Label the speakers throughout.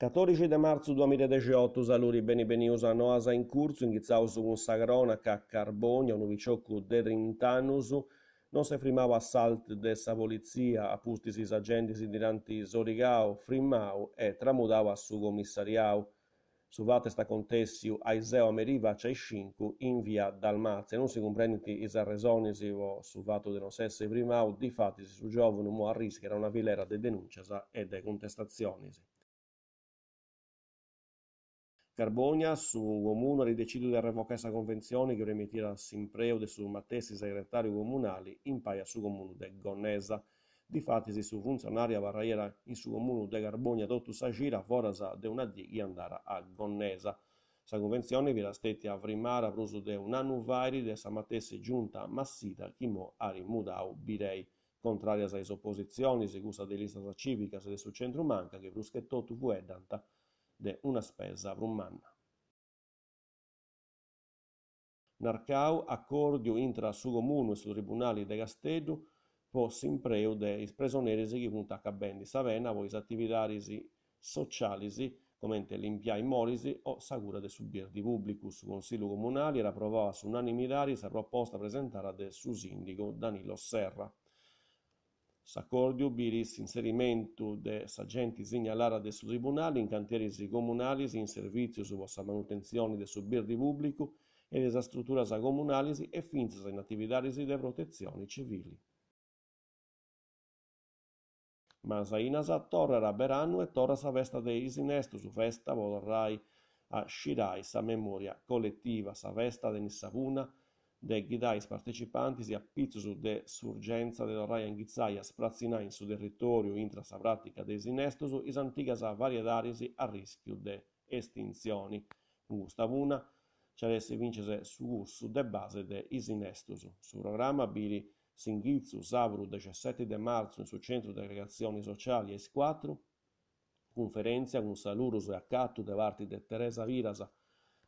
Speaker 1: 14 de marzo 2018, saluti beni benius a noasa in curso, inghizaus con a carbonia, un vicioco de rintanusu, non se frimava assalt de sa polizia, is agenti diranti sorigao, frimau e tramudava su commissariau. Su vate sta contessiu aiseo ameriva c'è cinque in via Dalmazia. Non si comprenditi i sarresonisi o su vato de non sesse primau, di fatti su giovane mo arrischera una vilera de denuncias e de contestazioni. Carbogna su ha deciso di revocare questa convenzione che remitira s'impreude su Mattesi segretari comunale, in paia su comune de Gonnesa. Difatti, su funzionari a barriera in su comune de Carbogna tutta sa gira forasa de una di e andare a Gonnesa. Sa convenzione vi stetti a Vrimara pruso de un anno vairi de sa Mattesi giunta massita chi mo ari mudau birei. Contraria sa opposizioni, si gusta di lista civica se de su centro manca che bruschettotu vueddanta de una spesa rumana. Narcau acordiu intra su sugomunu e su tribunali de Gastedu po simpreu de is presoneri che punta accabendi savena voi attivitarisi socialisi comente l'impiai morisi o sagura de subir di publicus consiglio comunale era approvava su unanimitari sa proposta presentata del suo sindico Danilo Serra s'accordi biris inserimento de s'agenti segnalara de su tribunali in cantierisi comunalis in servizio su sa manutenzione de subir di pubblico e de sa struttura sa comunalis e finzas in attività de protezione civili. Ma sa inasa torrara beranu e torra sa festa de isinesto su festa vorrai a scirai sa memoria collettiva, sa festa de nissavuna de gidais partecipantis e appizzo de surgenza de raia ghizaias in su territorio intrasavratica desinestoso is antigas a variedarisi a rischio de estinzioni. Gustavuna c'eresse vincese su ursu de base de isinestoso. Su programma biri Singhizzu, Savru, 17 de marzo in su centro de aggregazioni sociali e 4 conferenza con salurus e accatto de parti de Teresa Virasa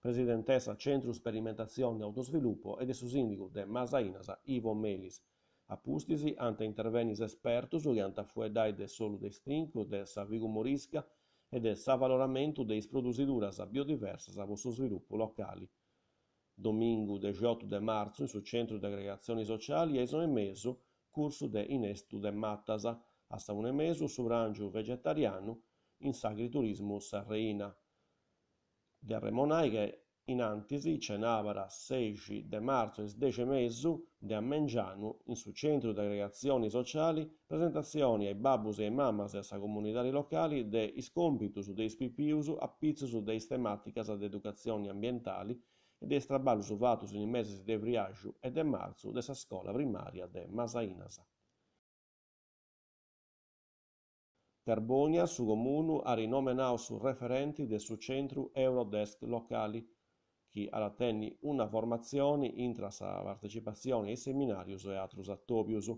Speaker 1: presidentessa Centro Sperimentazione e Autosviluppo ed esso sindico de Masa Inasa Ivo Melis. Apustisi ante intervenis espertos urianta fuedai de solo destinco de sa morisca e del sa dei de produsiduras biodiversas a vostro sviluppo locali. Domingo 18 de marzo in suo centro di aggregazioni sociali esono emeso curso de inestu de matasa, a sa su rangio vegetariano in sagriturismo sarreina in antisi c'è navara seici de marzo e 10 mesu de a in su centro di aggregazioni sociali, presentazioni ai babus e ai mammas de sa comunidade locali de iscompitus compitus de is pipius appizus de is tematicas educazioni ambientali e de is vatus in meses de friagiu e de marzo de sa iscola primaria de masainasa. Carbonia Sugomunu ha rinomenau su referenti del suo centro Eurodesk locali, che ha tenni una formazione intra sa partecipazione ai seminarius e atrus attobius.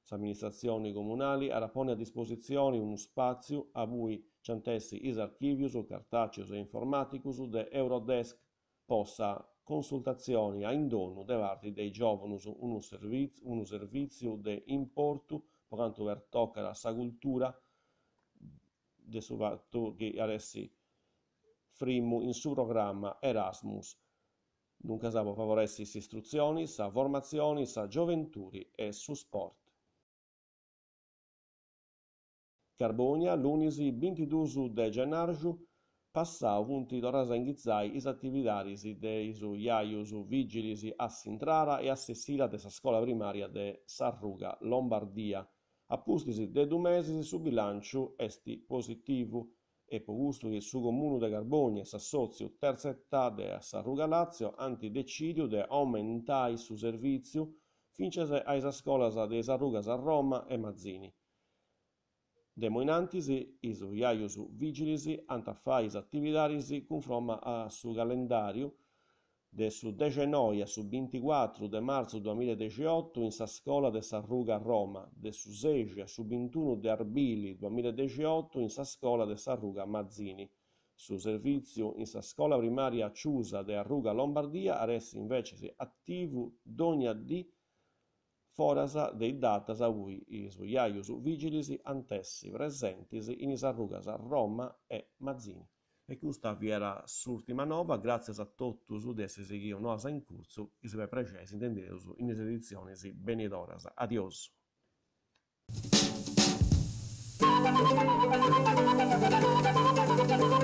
Speaker 1: S'amministrazioni comunali ha pone a disposizione uno spazio a cui centessi is archivius cartaceus e informaticus de Eurodesc possa consultazioni a indono de varti dei su un servizio, uno servizio de importu quanto per toccare a sa cultura che aresi frimmo in suo programma Erasmus, Dunque, nunca sabo favoressis istruzioni, sa formazioni, sa gioventuri e su sport. Carbonia lunisi bintidusu de genarju passau vunti dorasa inghizai is attividarisi de isu iaiusu vigilisi a Sintrara e a Sessila de sa scuola primaria de Sarruga, Lombardia, Apustisi de du mesis su bilanciu esti positivu e po gusto che su comune de Garbogne s'assoziu terza età de Sarruga Lazio anti decidiu de aumentai su serviziu fincese a isa scolas de Sarrugas a Roma e Mazzini. Demoinantisi, isu iaius vigilisi ant a fare attividarisi cunforma a su calendario, de su 19 a su 24 de marzo 2018 in Sascola de Sarruga a Roma, de su 16 a su 21 de Arbili 2018 in Sascola de Sarruga a Mazzini. Su servizio in Sascola primaria Ciusa de Arruga Lombardia adesso invece attivo d'ogni di forasa dei data sa cui i suoi vigilisi antessi presentisi in Isarrugas a Roma e Mazzini e questa era l'ultima nova, grazie a tutti totus udesse seguiu corso incursu, i suoi precesi intendeus in edizione benedoras. Adios. Thank